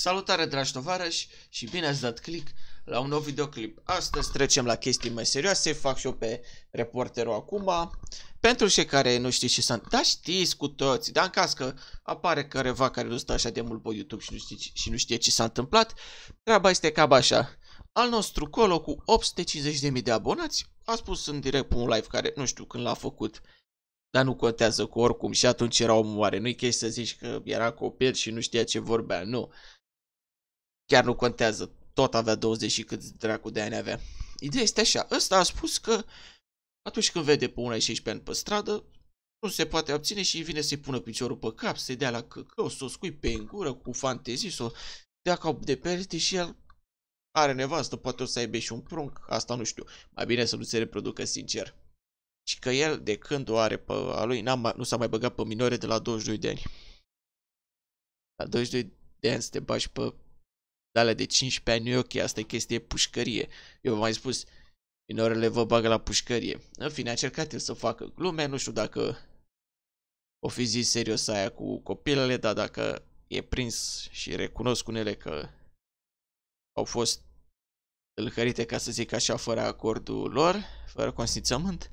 Salutare dragi tovarăși și bine ați dat click la un nou videoclip. Astăzi trecem la chestii mai serioase, fac și eu pe reporterul acum. Pentru cei care nu știți ce sunt, da știți cu toți, dar în caz că apare careva care nu stă așa de mult pe YouTube și nu, știe, și nu știe ce s-a întâmplat, treaba este cam așa. Al nostru colo cu 850.000 de abonați a spus în direct pe un live care nu știu când l-a făcut, dar nu contează cu oricum și atunci era o mare. Nu-i chestie să zici că era copil și nu știa ce vorbea, nu. Chiar nu contează, tot avea 20 și cât dracu de ani avea. Ideea este așa, ăsta a spus că atunci când vede pe una de 16 ani pe stradă, nu se poate abține și vine să-i pună piciorul pe cap, să-i dea la o să o scui pe în gură cu fantezii, să o dea ca de perte și el are nevastă, poate o să aibă și un prunc, asta nu știu. Mai bine să nu se reproducă sincer. Și că el, de când o are pe a lui, mai, nu s-a mai băgat pe minore de la 22 de ani. La 22 de ani să te bași pe de alea de 15 ani, nu e ok, asta e chestie pușcărie. Eu v-am mai spus, minorele vă bagă la pușcărie. În fine, a încercat el să facă glume, nu știu dacă o fi zis serios aia cu copilele, dar dacă e prins și recunosc unele că au fost tâlhărite, ca să zic așa, fără acordul lor, fără consimțământ,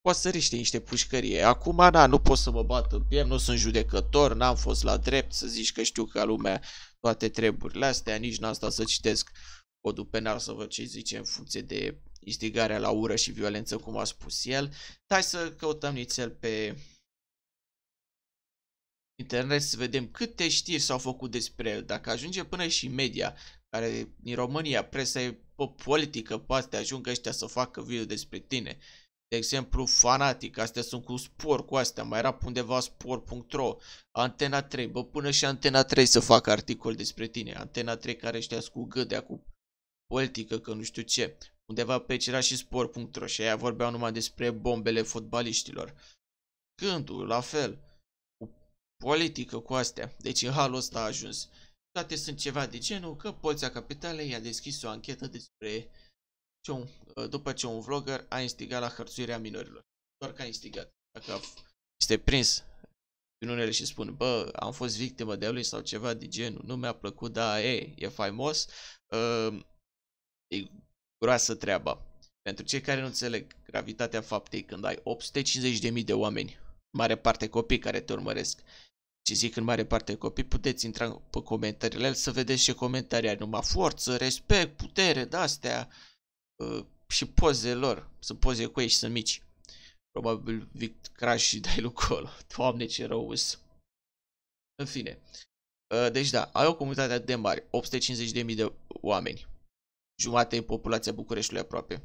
poate să riște niște pușcărie. Acum, na, nu pot să mă bat în piept, nu sunt judecător, n-am fost la drept să zici că știu că lumea toate treburile astea, nici n asta să citesc codul penal să văd ce zice în funcție de instigarea la ură și violență, cum a spus el. Hai să căutăm nițel pe internet să vedem câte știri s-au făcut despre el. Dacă ajunge până și media, care din România, presa e politică, poate ajungă ăștia să facă video despre tine de exemplu, Fanatic, astea sunt cu spor, cu astea, mai era undeva spor.ro, Antena 3, bă, până și Antena 3 să facă articol despre tine, Antena 3 care știa cu gâdea, cu politică, că nu știu ce, undeva pe aici era și spor.ro și aia vorbeau numai despre bombele fotbaliștilor. Gândul, la fel, cu politică, cu astea, deci în halul ăsta a ajuns. Toate sunt ceva de genul că Poliția Capitalei i-a deschis o anchetă despre John după ce un vlogger a instigat la hărțuirea minorilor. Doar că a instigat. Dacă este prins din unele și spun, bă, am fost victimă de lui sau ceva de genul, nu mi-a plăcut, da, e, e faimos, uh, e groasă treaba. Pentru cei care nu înțeleg gravitatea faptei, când ai 850.000 de oameni, mare parte copii care te urmăresc, și zic în mare parte copii, puteți intra pe comentariile să vedeți ce comentarii ai numai forță, respect, putere, de-astea, uh, și poze lor, sunt poze cu ei și sunt mici. Probabil Vic Crash și dai lui colo. Doamne ce rău us. În fine. Uh, deci da, ai o comunitate de mare, 850.000 de oameni. Jumate e populația Bucureștiului aproape.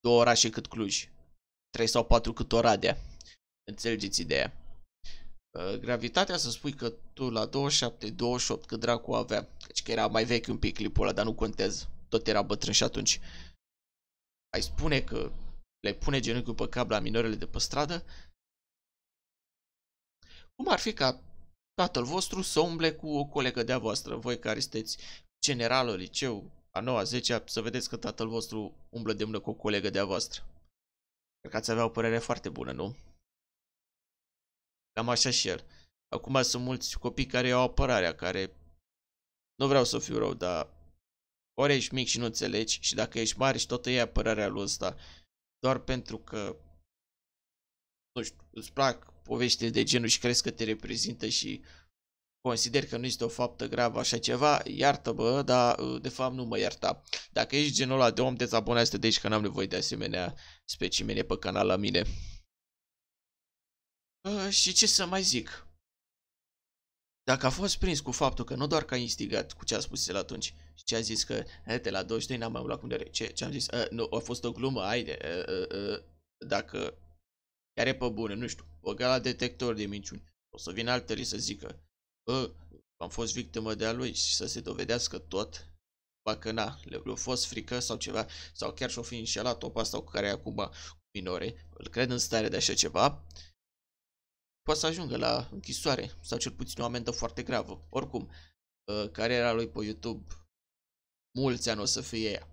Două orașe cât Cluj. 3 sau 4 cât Oradea. Înțelegeți ideea. Uh, gravitatea să spui că tu la 27-28 cât dracu avea. Deci că era mai vechi un pic clipul ăla, dar nu contează. Tot era bătrân și atunci ai spune că le pune genunchiul pe cap la minorele de pe stradă, cum ar fi ca tatăl vostru să umble cu o colegă de-a voastră, voi care sunteți generalul liceu, a 9 -a, 10 -a, să vedeți că tatăl vostru umblă de mână cu o colegă de-a voastră. Cred că ați avea o părere foarte bună, nu? Cam așa și el. Acum sunt mulți copii care au apărarea, care... Nu vreau să fiu rău, dar ori ești mic și nu înțelegi și dacă ești mare și tot îi apărarea lui ăsta. Doar pentru că, nu știu, îți plac povești de genul și crezi că te reprezintă și consider că nu este o faptă gravă așa ceva, iartă-mă, dar uh, de fapt nu mă ierta. Dacă ești genul ăla de om, dezabonează-te de aici că n-am nevoie de asemenea specimene pe canal la mine. Uh, și ce să mai zic? Dacă a fost prins cu faptul că nu doar că a instigat cu ce a spus el atunci, și ce a zis că eh, de la 22 n-am mai luat cu de ce, ce am zis? A, eh, nu, a fost o glumă, haide. a, a, a, dacă care pe bune, nu știu, o la detector de minciuni. O să vină altării să zică, bă, am fost victimă de-a lui și să se dovedească tot. Bacă na, le-a fost frică sau ceva, sau chiar și-o fi înșelat o asta cu care e acum minore, îl cred în stare de așa ceva, poate să ajungă la închisoare sau cel puțin o amendă foarte gravă. Oricum, eh, cariera lui pe YouTube mulți ani o să fie... ea.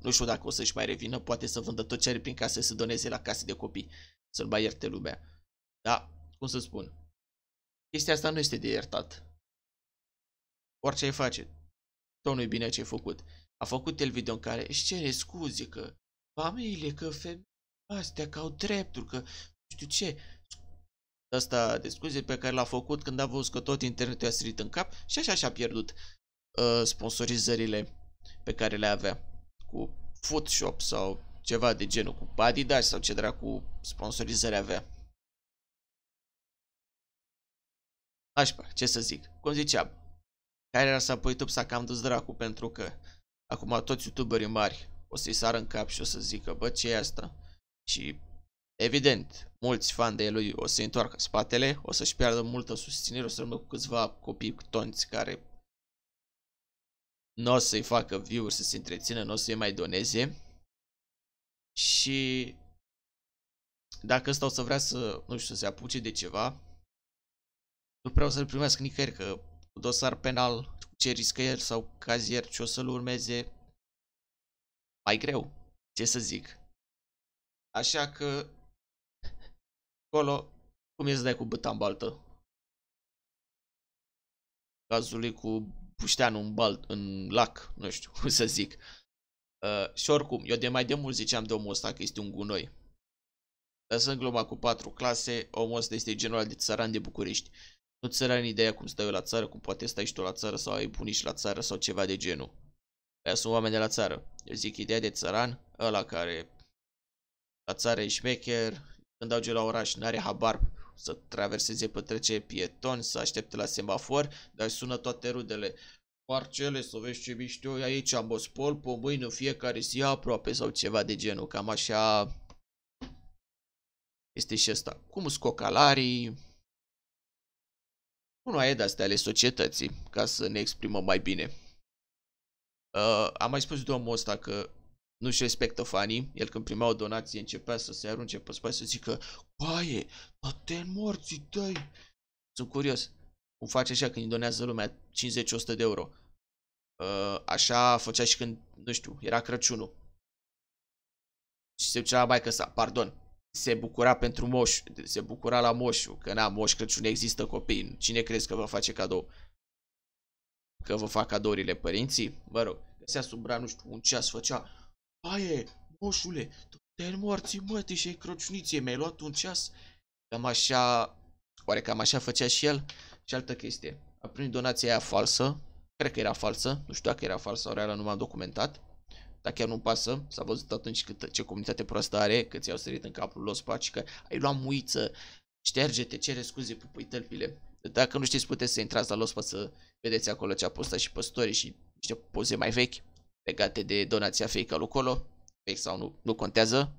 Nu știu dacă o să-și mai revină, poate să vândă tot ce are prin casă, să doneze la case de copii, să-l mai ierte lumea. Da, cum să spun, chestia asta nu este de iertat. Orice ai face, tot nu-i bine ce ai făcut. A făcut el video în care își cere scuze că familie, că femei, astea, că au drepturi, că nu știu ce. Asta de scuze pe care l-a făcut când a văzut că tot internetul i-a sărit în cap și așa și-a pierdut uh, sponsorizările pe care le avea cu Photoshop sau ceva de genul, cu Adidas sau ce dracu sponsorizare avea. Așpa, ce să zic, cum ziceam, care era să apoi YouTube s-a cam dus dracu pentru că acum toți youtuberii mari o să-i sară în cap și o să zică, bă, ce e asta? Și Evident, mulți fani de lui o să întoarcă spatele, o să-și piardă multă susținere, o să rămână cu câțiva copii tonți care nu o să-i facă view să se întrețină, nu o să-i mai doneze. Și dacă ăsta o să vrea să, nu știu, să se apuce de ceva, nu prea o să-l primească nicăieri, că cu dosar penal, ce riscă el sau cazier, ce o să-l urmeze, mai greu, ce să zic. Așa că, acolo, cum e să dai cu băta în baltă? Cazul cu pușteanu în, bal, în lac, nu știu cum să zic. Uh, și oricum, eu de mai de mult ziceam de omul ăsta că este un gunoi. Lăsând gluma cu patru clase, omul ăsta este general de țăran de București. Nu ți era ideea cum stai eu la țară, cum poate stai și tu la țară sau ai bunici la țară sau ceva de genul. Aia sunt oameni de la țară. Eu zic ideea de țăran, ăla care la țară e șmecher, când auge la oraș, n-are habar să traverseze, pătrece pietoni, să aștepte la semafor, dar sună toate rudele. Parcele, să vezi ce mișto e aici, am bospol, pe în fiecare zi aproape sau ceva de genul, cam așa este și asta. Cum scocalarii? Nu una e de-astea ale societății, ca să ne exprimăm mai bine. Uh, am mai spus domnul ăsta că nu și respectă fanii, el când primea o donație începea să se arunce pe spate să zică Coaie, toate morții tăi! Sunt curios, cum face așa când îi donează lumea 50-100 de euro. Uh, așa făcea și când, nu știu, era Crăciunul. Și se ducea la baică sa, pardon, se bucura pentru moș, se bucura la moșu, că na, moș Crăciun există copii, cine crezi că vă face cadou? Că vă fac cadourile părinții? Mă rog, găsea sub bra, nu știu, un ceas, făcea, Aie, moșule, tu te-ai morții mătii și ai crociuniție, mi-ai luat un ceas. Cam așa, oare cam așa făcea și el? Și altă chestie, a primit donația aia falsă, cred că era falsă, nu știu dacă era falsă sau reală, nu m-am documentat. Dar chiar nu pasă, s-a văzut atunci cât, ce comunitate proastă are, că ți-au sărit în capul lor spaci, că ai luat muiță, șterge-te, cere scuze, pupui tălpile. Dacă nu știți, puteți să intrați la Lospa să vedeți acolo ce a postat și păstorii și niște poze mai vechi legate de donația fake alu colo, fake sau nu, nu contează.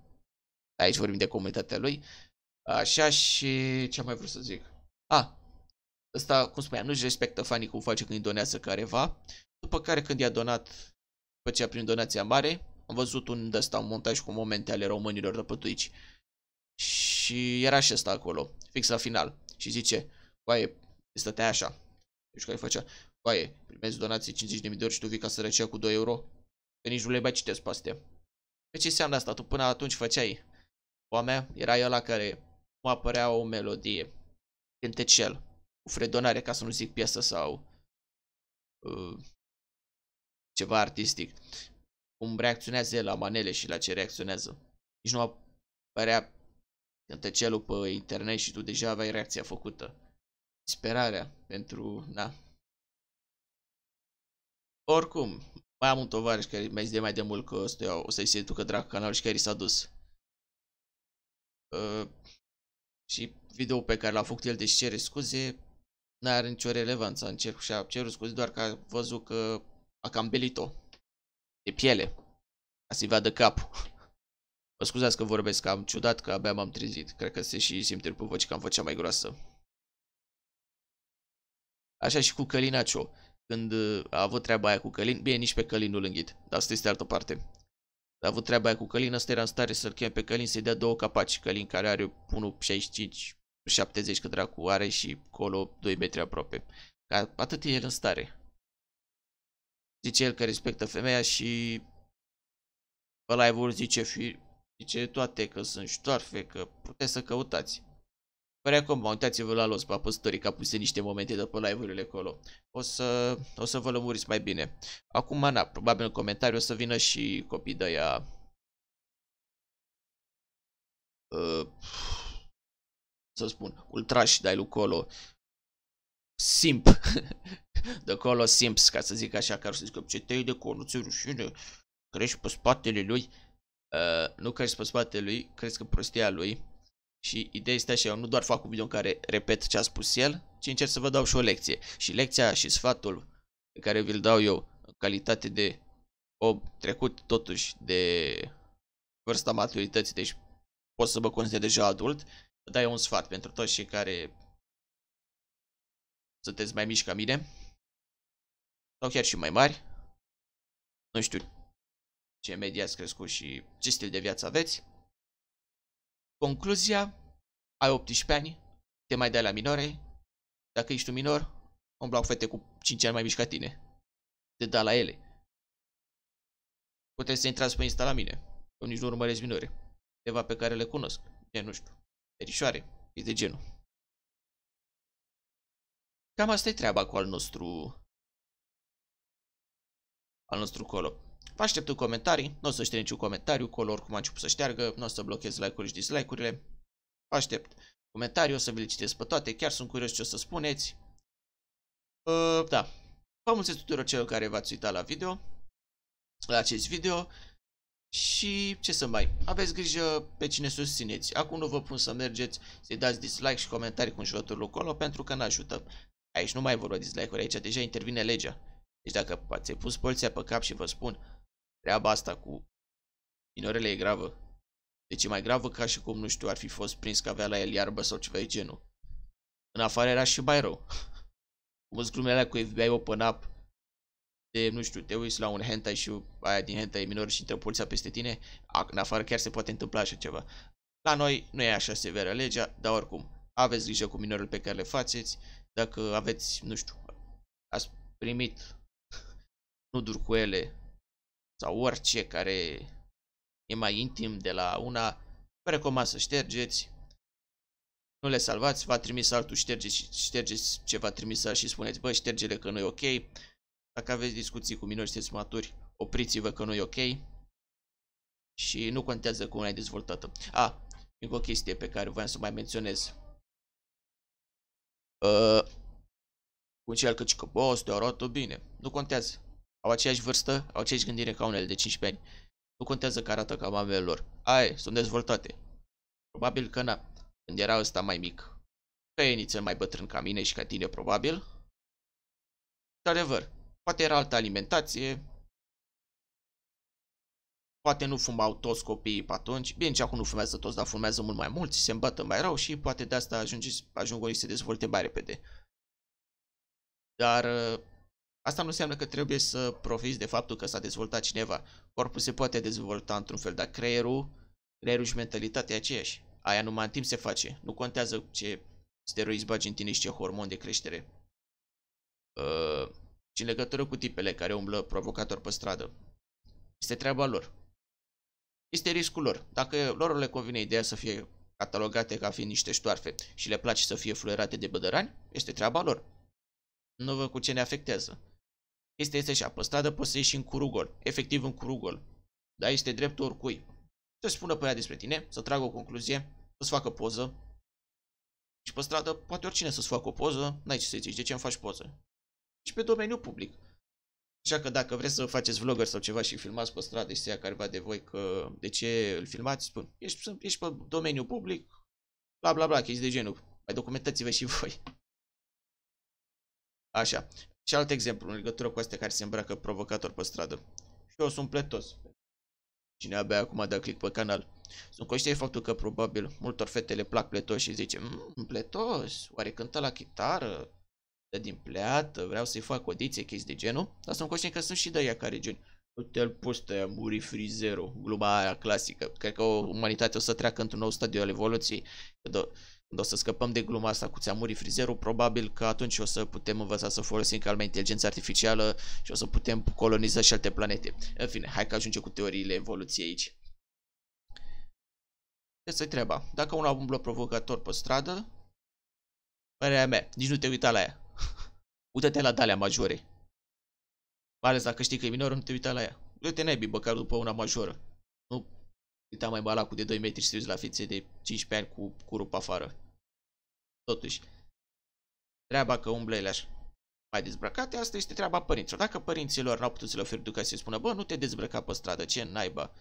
Aici vorbim de comunitatea lui. Așa și ce am mai vrut să zic? A, ah, ăsta, cum spuneam, nu-și respectă fanii cum face când îi donează careva. După care când i-a donat, i-a primit donația mare. Am văzut un ăsta, un montaj cu momente ale românilor răpătuici. Și era și ăsta acolo, fix la final. Și zice, coaie, stătea așa. Deci care făcea, coaie, primezi donații 50.000 de ori și tu vii ca să răcea cu 2 euro? Că nici nu le mai citesc pe astea. Pe deci ce înseamnă asta? Tu până atunci făceai oamea, era la care mă apărea o melodie, cântecel, cu fredonare, ca să nu zic piesă sau uh, ceva artistic. Cum reacționează el la manele și la ce reacționează. Nici nu apărea cântecelul pe internet și tu deja aveai reacția făcută. Sperarea pentru, na. Oricum, mai am un tovarăș care mi-a zis de mai de mult că stăiau, o să-i se ducă dracu canal și chiar i s-a dus. Uh, și video pe care l-a făcut el, deși cere scuze, n-are nicio relevanță. Încerc și-a cerut scuze doar că a văzut că a cam belit-o. De piele. Ca să-i vadă capul. Vă scuzați că vorbesc, am ciudat că abia m-am trezit. Cred că se și simte după voce că am făcea mai groasă. Așa și cu Călinaciu când uh, a avut treaba aia cu Călin, bine, nici pe Călin nu-l înghit, dar asta este altă parte. A avut treaba aia cu Călin, ăsta era în stare să-l cheme pe Călin să-i dea două capaci. Călin care are 1,65, 70 că dracu are și colo 2 metri aproape. Ca atât e el în stare. Zice el că respectă femeia și pe live vor zice, fi, zice toate că sunt ștoarfe, că puteți să căutați. Părea cum uitați-vă la los, Papa că a pus niște momente după live-urile acolo. O să, o să vă lămuriți mai bine. Acum, na, probabil în comentariu o să vină și copii de aia... Uh, să spun, ultrași de lui Colo. Simp. de Colo Simps, ca să zic așa, care să zică, ce te de Colo, ți rușine, crești pe spatele lui. Uh, nu crești pe spatele lui, crezi că prostia lui și ideea este așa, eu nu doar fac un video în care repet ce a spus el, ci încerc să vă dau și o lecție. Și lecția și sfatul pe care vi-l dau eu în calitate de om trecut totuși de vârsta maturității, deci pot să mă consider deja adult, dai un sfat pentru toți cei care sunteți mai mici ca mine sau chiar și mai mari. Nu știu ce medie ați crescut și ce stil de viață aveți. Concluzia, ai 18 ani, te mai dai la minore, dacă ești un minor, plac fete cu 5 ani mai mici ca tine. Te da la ele. Puteți să intrați pe Insta la mine. Eu nici nu urmăresc minore. Ceva pe care le cunosc. Gen, nu știu. Perișoare. E de genul. Cam asta e treaba cu al nostru... Al nostru colo. Vă aștept în comentarii, nu o să știe niciun comentariu, color cum am început să șteargă, nu o să blochez like urile și dislike-urile. Vă aștept comentarii, o să vi le citesc pe toate, chiar sunt curios ce o să spuneți. Uh, da, vă mulțumesc tuturor celor care v-ați uitat la video, la acest video și ce să mai, aveți grijă pe cine susțineți. Acum nu vă pun să mergeți, să-i dați dislike și comentarii cu înjurătorul acolo pentru că n-ajută. Aici nu mai vorba dislike-uri, aici deja intervine legea. Deci dacă ați pus poliția pe cap și vă spun Treaba asta cu minorele e gravă. Deci e mai gravă ca și cum, nu știu, ar fi fost prins că avea la el iarbă sau ceva de genul. În afară era și mai rău. Cum sunt glumele cu FBI Open Up, de, nu știu, te uiți la un hentai și aia din hentai e minor și intră poliția peste tine, în afară chiar se poate întâmpla așa ceva. La noi nu e așa severă legea, dar oricum, aveți grijă cu minorul pe care le faceți, dacă aveți, nu știu, ați primit nuduri cu ele sau orice care e mai intim de la una, vă recomand să ștergeți. Nu le salvați, v-a trimis altul, ștergeți, ștergeți ce v-a trimis și spuneți, bă, ștergele că nu e ok. Dacă aveți discuții cu minori, sunteți maturi, opriți-vă că nu e ok. Și nu contează cum ai dezvoltată. A, încă o chestie pe care voiam să mai menționez. Uh, cu cel că, că bă, te arată bine. Nu contează. Au aceeași vârstă, au aceeași gândire ca unele de 15 ani. Nu contează că arată ca mamele lor. Ai, sunt dezvoltate. Probabil că na. Când era ăsta mai mic. Că e nițel mai bătrân ca mine și ca tine, probabil. Într-adevăr, poate era altă alimentație, poate nu fumau toți copiii pe atunci, bine ce acum nu fumează toți, dar fumează mult mai mulți, se îmbătă mai rău și poate de asta ajunge, ajung unii să se dezvolte mai repede. Dar uh, Asta nu înseamnă că trebuie să profiți de faptul că s-a dezvoltat cineva. Corpul se poate dezvolta într-un fel, dar creierul, creierul și mentalitatea e aceeași. Aia numai în timp se face. Nu contează ce steroizi bagi în tine și ce hormon de creștere. Uh, și în legătură cu tipele care umblă provocator pe stradă. Este treaba lor. Este riscul lor. Dacă lor le convine ideea să fie catalogate ca fiind niște ștoarfe și le place să fie fluierate de bădărani, este treaba lor. Nu vă cu ce ne afectează. Este, este așa, pe stradă poți să ieși în curugol, efectiv în curugol. dar este dreptul oricui. Să spună pe ea despre tine, să tragă o concluzie, să-ți facă poză. Și pe stradă poate oricine să-ți facă o poză, n-ai ce să zici, de ce îmi faci poză? Și pe domeniul public. Așa că dacă vreți să faceți vlogger sau ceva și filmați pe stradă și să ia careva de voi că de ce îl filmați, spun, ești, ești pe domeniul public, bla bla bla, chestii de genul. Mai documentați-vă și voi. Așa. Și alt exemplu, în legătură cu astea care se îmbracă provocator pe stradă. Și eu sunt pletos. Cine abia acum dat click pe canal. Sunt conștient de faptul că probabil multor fete le plac pletos și zice mmm, pletos, oare cântă la chitară? Dă din pleată, vreau să-i fac odiție, chestii de genul. Dar sunt conștient că sunt și de ea care gen. Hotel l pustă, muri frizerul, gluma aia clasică. Cred că o umanitate o să treacă într-un nou stadiu al evoluției. Că când o să scăpăm de gluma asta cu ți-a murit frizerul, probabil că atunci o să putem învăța să folosim calma inteligența artificială și o să putem coloniza și alte planete. În fine, hai că ajungem cu teoriile evoluției aici. Asta e treaba. Dacă un umblă provocator pe stradă, părerea mea, nici nu te uita la ea. Uită-te la dalea majore. Mai ales dacă știi că e minor, nu te uita la ea. uite te nebii, băcar după una majoră. Nu Uita mai bala cu de 2 metri și la fițe de 15 ani cu, cu afară. Totuși, treaba că umblă ele așa mai dezbrăcate, asta este treaba părinților. Dacă părinților n-au putut să le oferi educație, să spună, bă, nu te dezbrăca pe stradă, ce naiba?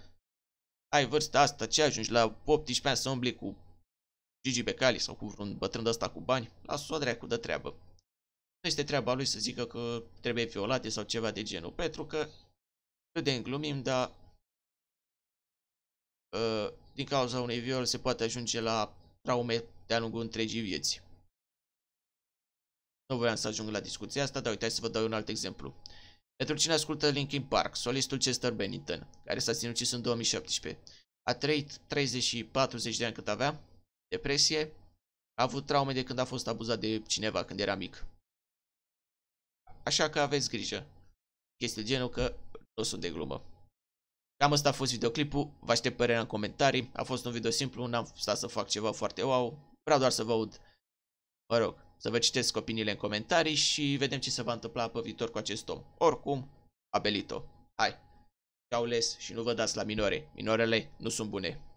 Ai vârsta asta, ce ajungi la 18 ani să umbli cu Gigi Becali sau cu vreun bătrân de ăsta cu bani? Lasă-o cu de treabă. Nu este treaba lui să zică că trebuie violate sau ceva de genul, pentru că de înglumim, dar Uh, din cauza unei viol se poate ajunge la traume de-a lungul întregii vieți. Nu voiam să ajung la discuția asta, dar uitați să vă dau un alt exemplu. Pentru cine ascultă Linkin Park, solistul Chester Bennington, care s-a sinucis în 2017, a trăit 30-40 de ani cât avea, depresie, a avut traume de când a fost abuzat de cineva când era mic. Așa că aveți grijă. Este genul că nu sunt de glumă. Cam asta a fost videoclipul, vă aștept părerea în comentarii, a fost un video simplu, n-am stat să fac ceva foarte wow, vreau doar să vă aud, mă rog, să vă citesc opiniile în comentarii și vedem ce se va întâmpla pe viitor cu acest om. Oricum, abelito, hai, les și nu vă dați la minore, minorele nu sunt bune.